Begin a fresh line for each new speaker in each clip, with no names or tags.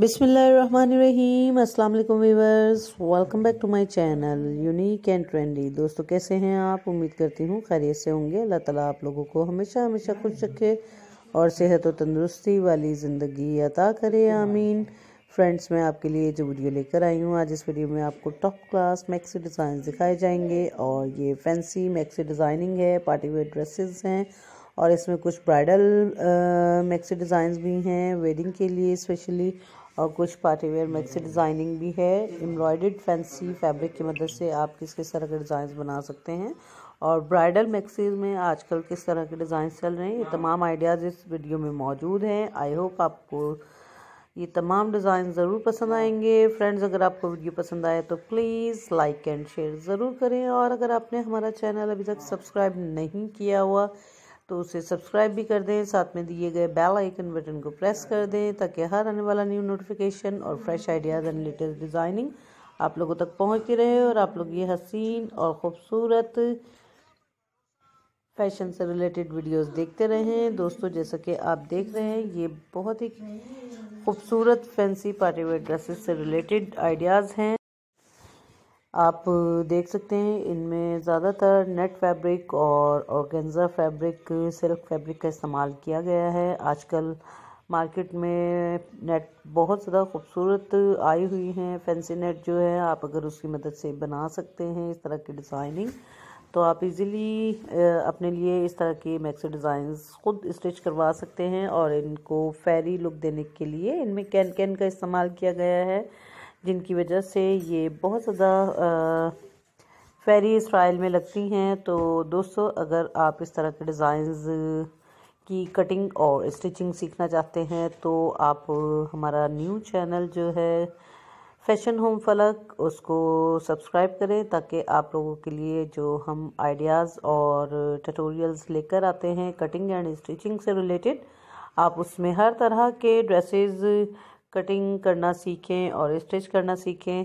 बिसमीम अस्सलाम वालेकुम viewers welcome back to my channel unique and trendy दोस्तों कैसे हैं आप उम्मीद करती हूँ खैरियत से होंगे अल्लाह ताला आप लोगों को हमेशा हमेशा खुश रखे और सेहत और तंदुरुस्ती वाली ज़िंदगी अता करे आमीन फ्रेंड्स मैं आपके लिए जो वीडियो लेकर आई हूँ आज इस वीडियो में आपको टॉप क्लास मैक्सी डिज़ाइन दिखाए जाएंगे और ये फैंसी मैक्सी डिज़ाइनिंग है पार्टी वेयर ड्रेसेस हैं और इसमें कुछ ब्राइडल मैक्सी डिज़ाइंस भी हैं वेडिंग के लिए स्पेशली और कुछ पार्टी वेयर मैक्सी डिज़ाइनिंग भी है एम्ब्रॉयड फैंसी फैब्रिक की मदद से आप किस किस तरह के डिज़ाइंस बना सकते हैं और ब्राइडल मैक्सीज में आजकल किस तरह के डिज़ाइन चल रहे हैं ये तमाम आइडियाज़ इस वीडियो में मौजूद हैं आई होप आपको ये तमाम डिज़ाइन ज़रूर पसंद आएंगे फ्रेंड्स अगर आपको वीडियो पसंद आए तो प्लीज़ लाइक एंड शेयर ज़रूर करें और अगर आपने हमारा चैनल अभी तक सब्सक्राइब नहीं किया हुआ तो उसे सब्सक्राइब भी कर दें साथ में दिए गए बेल आइकन बटन को प्रेस कर दें ताकि हर आने वाला न्यू नोटिफिकेशन और fresh ideas and latest designing आप लोगों तक पहुंचती रहे और आप लोग ये हसीन और ख़ूबसूरत फैशन से रिलेटेड वीडियोस देखते रहें दोस्तों जैसा कि आप देख रहे हैं ये बहुत ही खूबसूरत फैंसी पार्टीवेयर ड्रेसेस से रिलेटेड आइडियाज़ हैं आप देख सकते हैं इनमें ज़्यादातर नेट फैब्रिक और ऑर्गेंजा फैब्रिक सिल्क फैब्रिक का इस्तेमाल किया गया है आजकल मार्केट में नेट बहुत ज़्यादा खूबसूरत आई हुई हैं फैंसी नेट जो है आप अगर उसकी मदद से बना सकते हैं इस तरह की डिज़ाइनिंग तो आप इजीली अपने लिए इस तरह के मैक्सी डिज़ाइंस खुद स्टिच करवा सकते हैं और इनको फेरी लुक देने के लिए इनमें कैन कैन का इस्तेमाल किया गया है जिनकी वजह से ये बहुत ज़्यादा फेरी स्टाइल में लगती हैं तो दोस्तों अगर आप इस तरह के डिज़ाइंस की कटिंग और स्टिचिंग सीखना चाहते हैं तो आप हमारा न्यू चैनल जो है फैशन होम फलक उसको सब्सक्राइब करें ताकि आप लोगों के लिए जो हम आइडियाज़ और ट्यूटोरियल्स लेकर आते हैं कटिंग एंड स्टिचिंग से रिलेटेड आप उसमें हर तरह के ड्रेसेस कटिंग करना सीखें और स्टिच करना सीखें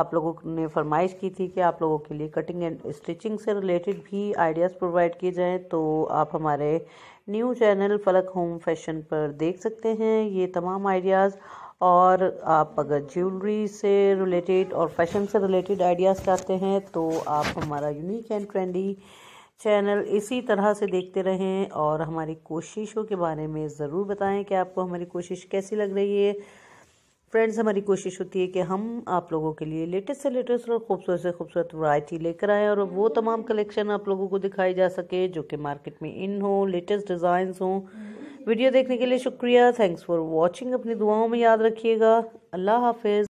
आप लोगों ने फरमाइश की थी कि आप लोगों के लिए कटिंग एंड स्टिचिंग से रिलेटेड भी आइडियाज़ प्रोवाइड किए जाएं तो आप हमारे new channel Falak home fashion पर देख सकते हैं ये तमाम आइडियाज़ और आप अगर ज्वेलरी से रिलेटेड और फैशन से रिलेटेड आइडियाज़ चाहते हैं तो आप हमारा यूनिक एंड ट्रेंडी चैनल इसी तरह से देखते रहें और हमारी कोशिशों के बारे में ज़रूर बताएं कि आपको हमारी कोशिश कैसी लग रही है फ्रेंड्स हमारी कोशिश होती है कि हम आप लोगों के लिए लेटेस्ट से लेटेस्ट और खूबसूरत से खूबसूरत वरायटी लेकर आएँ और वो तमाम कलेक्शन आप लोगों को दिखाई जा सके जो कि मार्केट में इन हो लेटेस्ट डिज़ाइंस हों वीडियो देखने के लिए शुक्रिया थैंक्स फॉर वॉचिंग अपनी दुआओं में याद रखिएगा अल्लाह हाफिज़